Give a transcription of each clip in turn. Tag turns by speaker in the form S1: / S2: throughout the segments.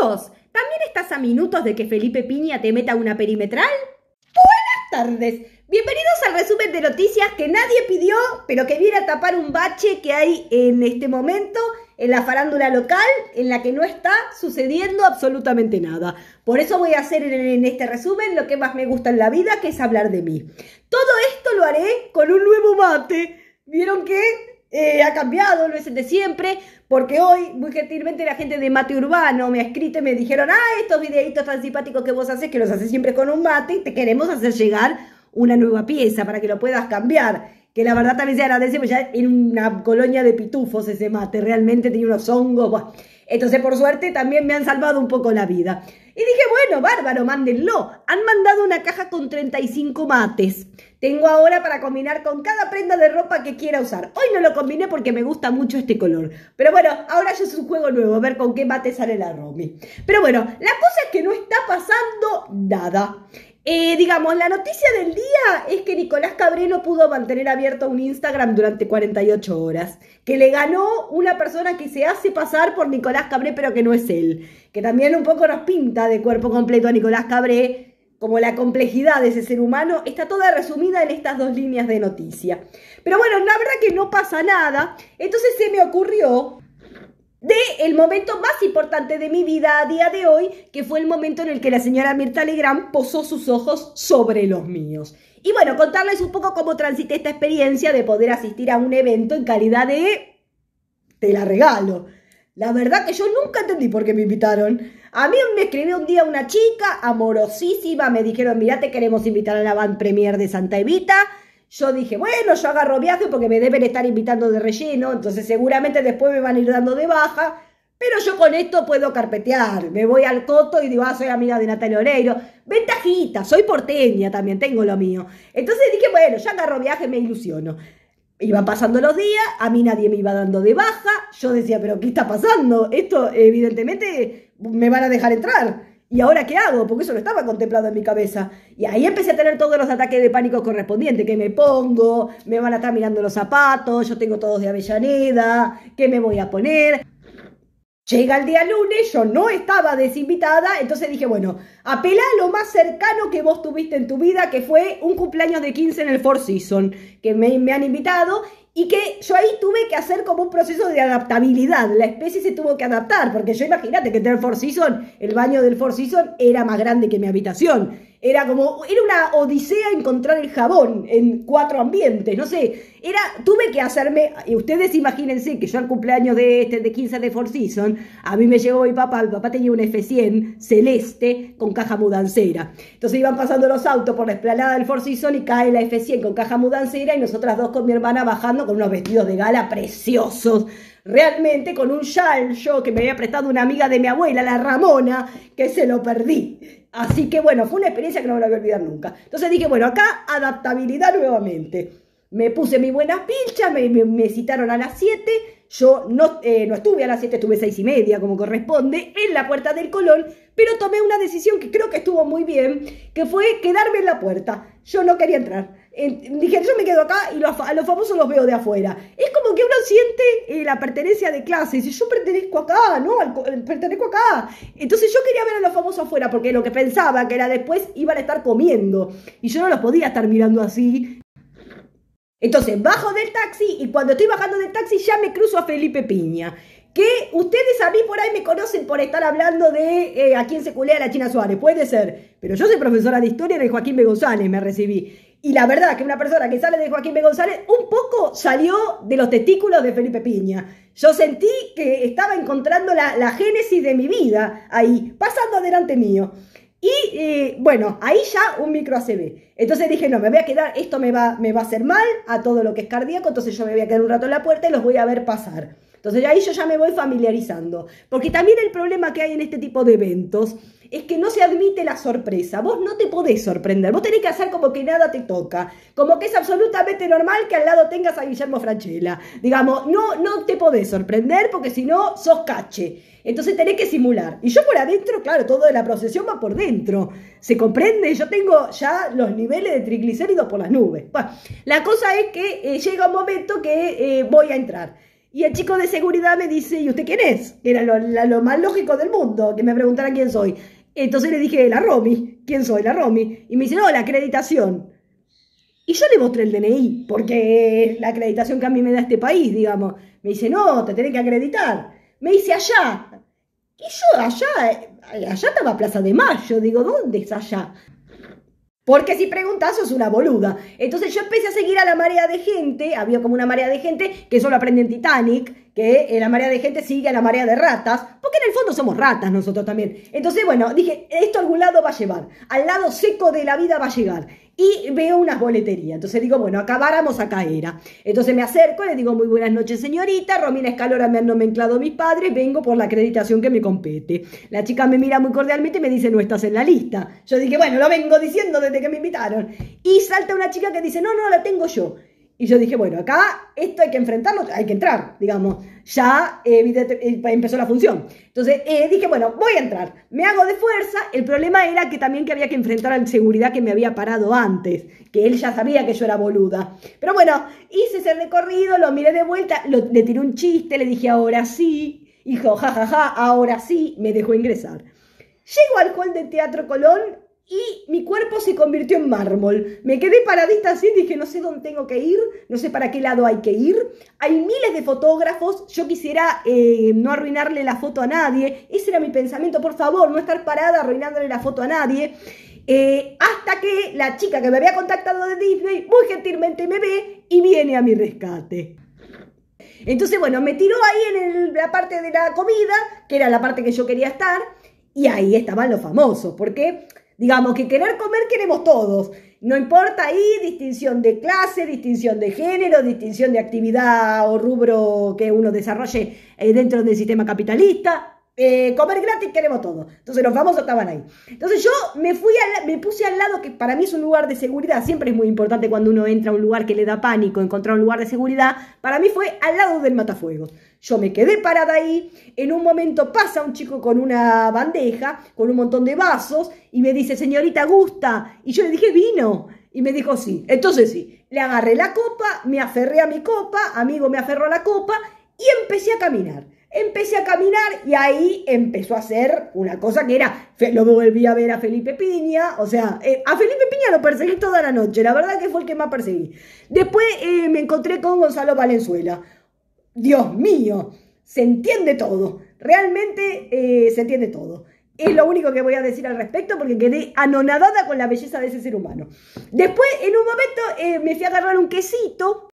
S1: ¿también estás a minutos de que Felipe Piña te meta una perimetral? Buenas tardes, bienvenidos al resumen de noticias que nadie pidió, pero que viene a tapar un bache que hay en este momento en la farándula local en la que no está sucediendo absolutamente nada. Por eso voy a hacer en este resumen lo que más me gusta en la vida, que es hablar de mí. Todo esto lo haré con un nuevo mate. ¿Vieron qué? Eh, ha cambiado, lo es el de siempre, porque hoy muy gentilmente la gente de Mate Urbano me ha escrito y me dijeron, ah, estos videitos tan simpáticos que vos haces, que los haces siempre con un mate, y te queremos hacer llegar una nueva pieza para que lo puedas cambiar. Que la verdad también se agradece, porque ya en una colonia de pitufos ese mate, realmente tiene unos hongos. Bueno. Entonces, por suerte, también me han salvado un poco la vida. Y dije, bueno, bárbaro, mándenlo. Han mandado una caja con 35 mates. Tengo ahora para combinar con cada prenda de ropa que quiera usar. Hoy no lo combiné porque me gusta mucho este color. Pero bueno, ahora ya es un juego nuevo, a ver con qué mate sale la Romy. Pero bueno, la cosa es que no está pasando nada. Eh, digamos, la noticia del día es que Nicolás Cabré no pudo mantener abierto un Instagram durante 48 horas, que le ganó una persona que se hace pasar por Nicolás Cabré pero que no es él, que también un poco nos pinta de cuerpo completo a Nicolás Cabré, como la complejidad de ese ser humano, está toda resumida en estas dos líneas de noticia. Pero bueno, la verdad que no pasa nada, entonces se me ocurrió de el momento más importante de mi vida a día de hoy, que fue el momento en el que la señora Mirta Legrand posó sus ojos sobre los míos. Y bueno, contarles un poco cómo transité esta experiencia de poder asistir a un evento en calidad de te la regalo. La verdad que yo nunca entendí por qué me invitaron. A mí me escribió un día una chica amorosísima, me dijeron, mira te queremos invitar a la van premier de Santa Evita yo dije, bueno, yo agarro viaje porque me deben estar invitando de relleno, entonces seguramente después me van a ir dando de baja, pero yo con esto puedo carpetear. Me voy al coto y digo, ah, soy amiga de Natalia Oreiro. Ventajita, soy porteña también, tengo lo mío. Entonces dije, bueno, yo agarro viaje, me ilusiono. Iban pasando los días, a mí nadie me iba dando de baja. Yo decía, pero ¿qué está pasando? Esto, evidentemente, me van a dejar entrar. ¿Y ahora qué hago? Porque eso lo estaba contemplado en mi cabeza. Y ahí empecé a tener todos los ataques de pánico correspondientes. que me pongo? ¿Me van a estar mirando los zapatos? ¿Yo tengo todos de Avellaneda? ¿Qué me voy a poner? Llega el día lunes, yo no estaba desinvitada, entonces dije, bueno, apela a lo más cercano que vos tuviste en tu vida, que fue un cumpleaños de 15 en el Four season que me, me han invitado, y que yo ahí tuve que hacer como un proceso de adaptabilidad. La especie se tuvo que adaptar, porque yo imagínate que el Four el baño del Four Seasons era más grande que mi habitación era como, era una odisea encontrar el jabón en cuatro ambientes, no sé. Era, tuve que hacerme, y ustedes imagínense que yo al cumpleaños de este, de 15 de Four Seasons, a mí me llegó mi papá, mi papá tenía un F100 celeste con caja mudancera. Entonces iban pasando los autos por la esplanada del Four Seasons y cae la F100 con caja mudancera y nosotras dos con mi hermana bajando con unos vestidos de gala preciosos realmente con un shawl yo que me había prestado una amiga de mi abuela, la Ramona, que se lo perdí. Así que bueno, fue una experiencia que no me la voy a olvidar nunca. Entonces dije, bueno, acá adaptabilidad nuevamente me puse mi buena pincha me, me, citaron a las 7, yo no, eh, no estuve a las 7, estuve 6 y media, como corresponde, en la puerta del Colón, pero tomé una decisión que creo que estuvo muy bien, que fue quedarme en la puerta. Yo no quería entrar. dije, yo me quedo acá y los, a los famosos los veo de afuera. Es como que uno siente eh, la pertenencia de clase. Si yo pertenezco acá, ¿no? Eh, pertenezco acá. Entonces yo quería ver a los famosos afuera porque lo que pensaba que era después iban a estar comiendo. Y yo no los podía estar mirando así entonces, bajo del taxi y cuando estoy bajando del taxi ya me cruzo a Felipe Piña. Que ustedes a mí por ahí me conocen por estar hablando de eh, a quién se culea la China Suárez, puede ser. Pero yo soy profesora de historia de Joaquín B. González, me recibí. Y la verdad que una persona que sale de Joaquín B. González un poco salió de los testículos de Felipe Piña. Yo sentí que estaba encontrando la, la génesis de mi vida ahí, pasando adelante mío. Y eh, bueno, ahí ya un micro ACV. Entonces dije, no, me voy a quedar, esto me va, me va a hacer mal a todo lo que es cardíaco, entonces yo me voy a quedar un rato en la puerta y los voy a ver pasar. Entonces ahí yo ya me voy familiarizando. Porque también el problema que hay en este tipo de eventos es que no se admite la sorpresa. Vos no te podés sorprender, vos tenés que hacer como que nada te toca, como que es absolutamente normal que al lado tengas a Guillermo Franchella. Digamos, no, no te podés sorprender porque si no, sos cache. Entonces tenés que simular. Y yo por adentro, claro, todo de la procesión va por dentro. ¿Se comprende? Yo tengo ya los niveles de triglicéridos por las nubes. Bueno, la cosa es que eh, llega un momento que eh, voy a entrar. Y el chico de seguridad me dice, ¿y usted quién es? era lo, lo más lógico del mundo, que me preguntara quién soy. Entonces le dije, la Romy, ¿quién soy la Romy? Y me dice, no, la acreditación. Y yo le mostré el DNI, porque la acreditación que a mí me da este país, digamos. Me dice, no, te tenés que acreditar. Me dice, allá. Y yo allá, eh, allá estaba Plaza de Mayo, digo, ¿dónde es allá? Porque si preguntas, sos una boluda. Entonces yo empecé a seguir a la marea de gente, había como una marea de gente que solo aprende en Titanic, que eh, la marea de gente sigue a la marea de ratas, porque en el fondo somos ratas nosotros también. Entonces, bueno, dije, esto a algún lado va a llevar, al lado seco de la vida va a llegar. Y veo unas boleterías. Entonces digo, bueno, acabáramos acá era. Entonces me acerco, le digo, muy buenas noches, señorita. Romina Escalora me han nomenclado mis padres, vengo por la acreditación que me compete. La chica me mira muy cordialmente y me dice, no estás en la lista. Yo dije, bueno, lo vengo diciendo desde que me invitaron. Y salta una chica que dice, no, no, la tengo yo. Y yo dije, bueno, acá esto hay que enfrentarlo, hay que entrar, digamos. Ya eh, eh, empezó la función. Entonces eh, dije, bueno, voy a entrar. Me hago de fuerza. El problema era que también que había que enfrentar a la seguridad que me había parado antes, que él ya sabía que yo era boluda. Pero bueno, hice ese recorrido, lo miré de vuelta, le tiré un chiste, le dije, ahora sí. Hijo, jajaja, ja, ahora sí, me dejó ingresar. Llego al hall de Teatro Colón y mi cuerpo se convirtió en mármol. Me quedé paradita así, dije, no sé dónde tengo que ir, no sé para qué lado hay que ir. Hay miles de fotógrafos, yo quisiera eh, no arruinarle la foto a nadie. Ese era mi pensamiento, por favor, no estar parada arruinándole la foto a nadie. Eh, hasta que la chica que me había contactado de Disney muy gentilmente me ve y viene a mi rescate. Entonces, bueno, me tiró ahí en la parte de la comida, que era la parte que yo quería estar, y ahí estaban los famosos, porque Digamos que querer comer queremos todos. No importa ahí distinción de clase, distinción de género, distinción de actividad o rubro que uno desarrolle eh, dentro del sistema capitalista. Eh, comer gratis, queremos todo. Entonces nos vamos a ahí. Entonces yo me fui me puse al lado que para mí es un lugar de seguridad. Siempre es muy importante cuando uno entra a un lugar que le da pánico, encontrar un lugar de seguridad. Para mí fue al lado del matafuegos. Yo me quedé parada ahí. En un momento pasa un chico con una bandeja, con un montón de vasos, y me dice, señorita, ¿gusta? Y yo le dije, vino. Y me dijo, sí. Entonces sí, le agarré la copa, me aferré a mi copa, amigo me aferró a la copa, y empecé a caminar. Empecé a caminar y ahí empezó a hacer una cosa que era, lo volví a ver a Felipe Piña, o sea, eh, a Felipe Piña lo perseguí toda la noche, la verdad que fue el que más perseguí. Después eh, me encontré con Gonzalo Valenzuela. Dios mío, se entiende todo, realmente eh, se entiende todo. Es lo único que voy a decir al respecto porque quedé anonadada con la belleza de ese ser humano. Después, en un momento, me fui a agarrar un quesito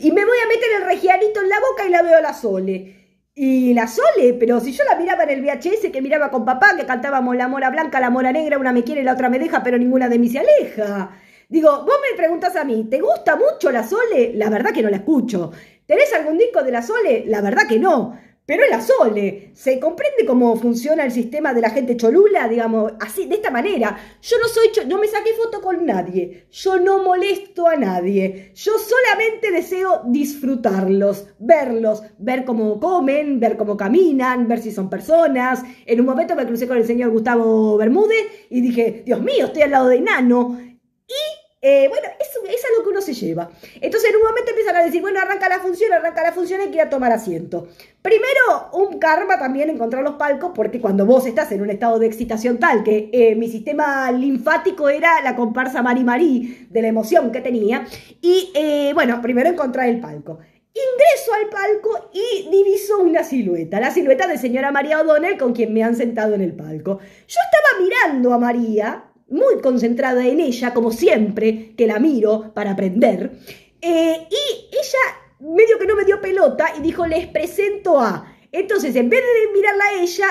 S1: y me voy a meter el regianito en la boca y la veo a la Sole. Y la Sole, pero si yo la miraba en el VHS que miraba con papá, que cantábamos la mora blanca, la mora negra, una me quiere, la otra me deja, pero ninguna de mí se aleja. Digo, vos me preguntas a mí, ¿te gusta mucho la Sole? La verdad que no la escucho. ¿Tenés algún disco de la Sole? La verdad que no pero la sole, ¿Se comprende cómo funciona el sistema de la gente cholula? Digamos, así, de esta manera. Yo no soy, no me saqué foto con nadie. Yo no molesto a nadie. Yo solamente deseo disfrutarlos, verlos, ver cómo comen, ver cómo caminan, ver si son personas. En un momento me crucé con el señor Gustavo Bermúdez y dije, Dios mío, estoy al lado de Nano. Y eh, bueno, eso, es algo que uno se lleva. Entonces, en un momento empiezan a decir, bueno, arranca la función, arranca la función, hay que ir a tomar asiento. Primero, un karma también encontrar los palcos, porque cuando vos estás en un estado de excitación tal que eh, mi sistema linfático era la comparsa Mari Marí de la emoción que tenía, y eh, bueno, primero encontrar el palco. Ingreso al palco y diviso una silueta, la silueta de señora María O'Donnell con quien me han sentado en el palco. Yo estaba mirando a María, muy concentrada en ella, como siempre, que la miro para aprender. Eh, y ella medio que no me dio pelota y dijo, les presento a. Entonces, en vez de mirarla a ella,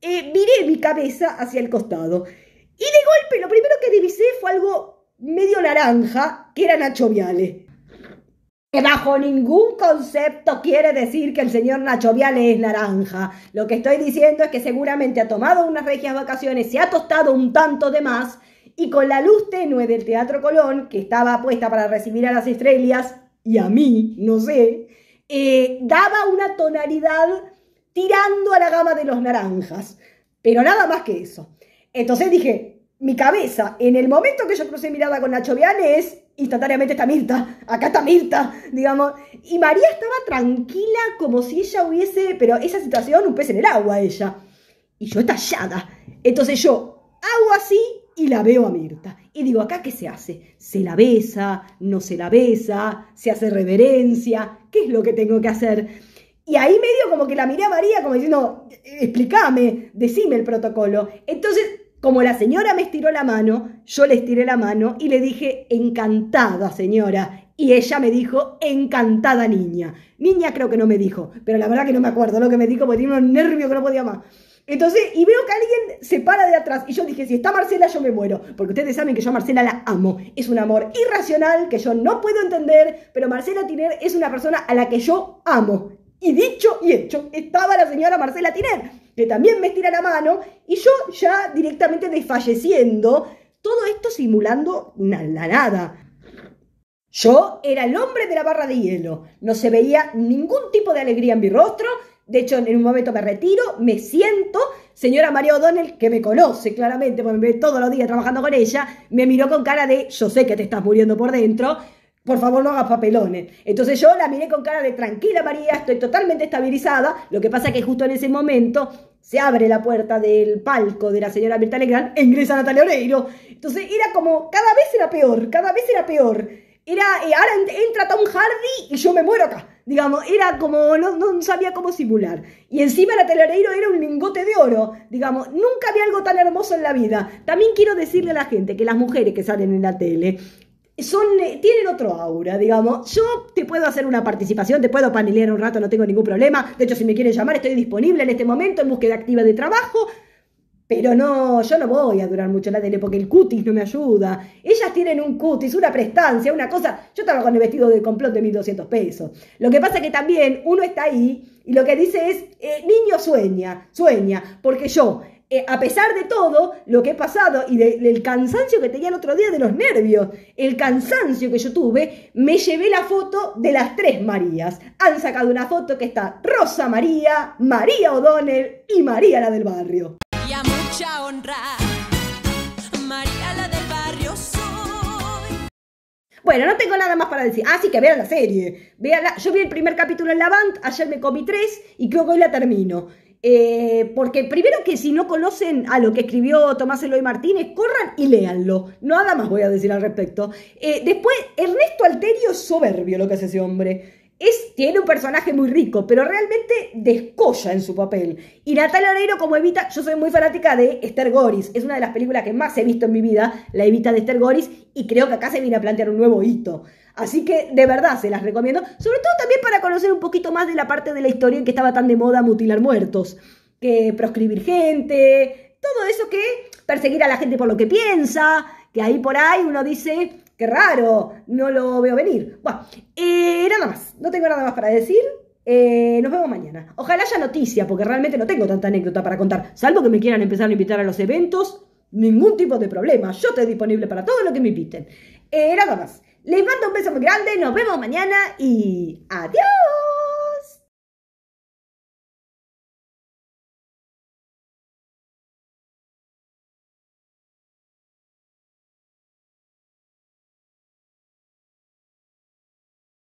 S1: eh, miré mi cabeza hacia el costado. Y de golpe, lo primero que divisé fue algo medio naranja, que era Nacho Viale que bajo ningún concepto quiere decir que el señor Nacho Viale es naranja. Lo que estoy diciendo es que seguramente ha tomado unas regias vacaciones, se ha tostado un tanto de más y con la luz tenue del Teatro Colón, que estaba puesta para recibir a las estrellas y a mí, no sé, eh, daba una tonalidad tirando a la gama de los naranjas. Pero nada más que eso. Entonces dije, mi cabeza, en el momento que yo crucé mirada con Nacho Vianes, es instantáneamente está Mirta, acá está Mirta, digamos. Y María estaba tranquila como si ella hubiese, pero esa situación, un pez en el agua ella. Y yo estallada. Entonces yo hago así y la veo a Mirta. Y digo, ¿acá qué se hace? ¿Se la besa? ¿No se la besa? ¿Se hace reverencia? ¿Qué es lo que tengo que hacer? Y ahí medio como que la miré a María como diciendo, explícame, decime el protocolo. Entonces como la señora me estiró la mano, yo le estiré la mano y le dije, encantada señora. Y ella me dijo, encantada niña. Niña creo que no me dijo, pero la verdad que no me acuerdo lo que me dijo porque tenía un nervio que no podía más. Entonces, y veo que alguien se para de atrás. Y yo dije, si está Marcela, yo me muero. Porque ustedes saben que yo a Marcela la amo. Es un amor irracional que yo no puedo entender, pero Marcela Tiner es una persona a la que yo amo. Y dicho y hecho, estaba la señora Marcela Tiner que también me estira la mano, y yo ya directamente desfalleciendo, todo esto simulando la nada. Yo era el hombre de la barra de hielo, no se veía ningún tipo de alegría en mi rostro, de hecho en un momento me retiro, me siento, señora María O'Donnell, que me conoce claramente, porque me ve todos los días trabajando con ella, me miró con cara de yo sé que te estás muriendo por dentro, por favor no hagas papelones. Entonces yo la miré con cara de tranquila María, estoy totalmente estabilizada. Lo que pasa es que justo en ese momento se abre la puerta del palco de la señora Mirta Legrand e ingresa Natalia Oreiro. Entonces era como, cada vez era peor, cada vez era peor. Era, eh, ahora entra Tom Hardy y yo me muero acá. Digamos, era como, no, no sabía cómo simular. Y encima Natalia Oreiro era un lingote de oro. Digamos, nunca había algo tan hermoso en la vida. También quiero decirle a la gente que las mujeres que salen en la tele son, eh, tienen otro aura, digamos. Yo te puedo hacer una participación, te puedo panelear un rato, no tengo ningún problema. De hecho, si me quieren llamar, estoy disponible en este momento en búsqueda activa de trabajo. Pero no, yo no voy a durar mucho en la tele porque el cutis no me ayuda. Ellas tienen un cutis, una prestancia, una cosa. Yo trabajo con el vestido de complot de 1200 pesos. Lo que pasa es que también uno está ahí y lo que dice es, eh, niño sueña, sueña, porque yo eh, a pesar de todo lo que he pasado y del cansancio que tenía el otro día de los nervios, el cansancio que yo tuve, me llevé la foto de las tres Marías. Han sacado una foto que está Rosa María, María O'Donnell y María la del barrio. Y a mucha honra, María la del barrio soy. Bueno, no tengo nada más para decir. Así ah, que vean la serie. Yo vi el primer capítulo en la band, ayer me comí tres y creo que hoy la termino. Eh, porque primero que si no conocen a lo que escribió Tomás Eloy Martínez, corran y léanlo. Nada más voy a decir al respecto. Eh, después, Ernesto Alterio, soberbio lo que hace ese hombre tiene un personaje muy rico, pero realmente descolla en su papel. Y Natalia Oreiro como Evita, yo soy muy fanática de Esther Goris, es una de las películas que más he visto en mi vida, la Evita de Esther Goris, y creo que acá se viene a plantear un nuevo hito. Así que de verdad se las recomiendo, sobre todo también para conocer un poquito más de la parte de la historia en que estaba tan de moda mutilar muertos, que proscribir gente, todo eso que perseguir a la gente por lo que piensa, que ahí por ahí uno dice, Qué raro, no lo veo venir. Bueno, eh, nada más, no tengo nada más para decir. Eh, nos vemos mañana. Ojalá haya noticia, porque realmente no tengo tanta anécdota para contar. Salvo que me quieran empezar a invitar a los eventos, ningún tipo de problema. Yo estoy disponible para todo lo que me inviten. Eh, nada más. Les mando un beso muy grande, nos vemos mañana y adiós.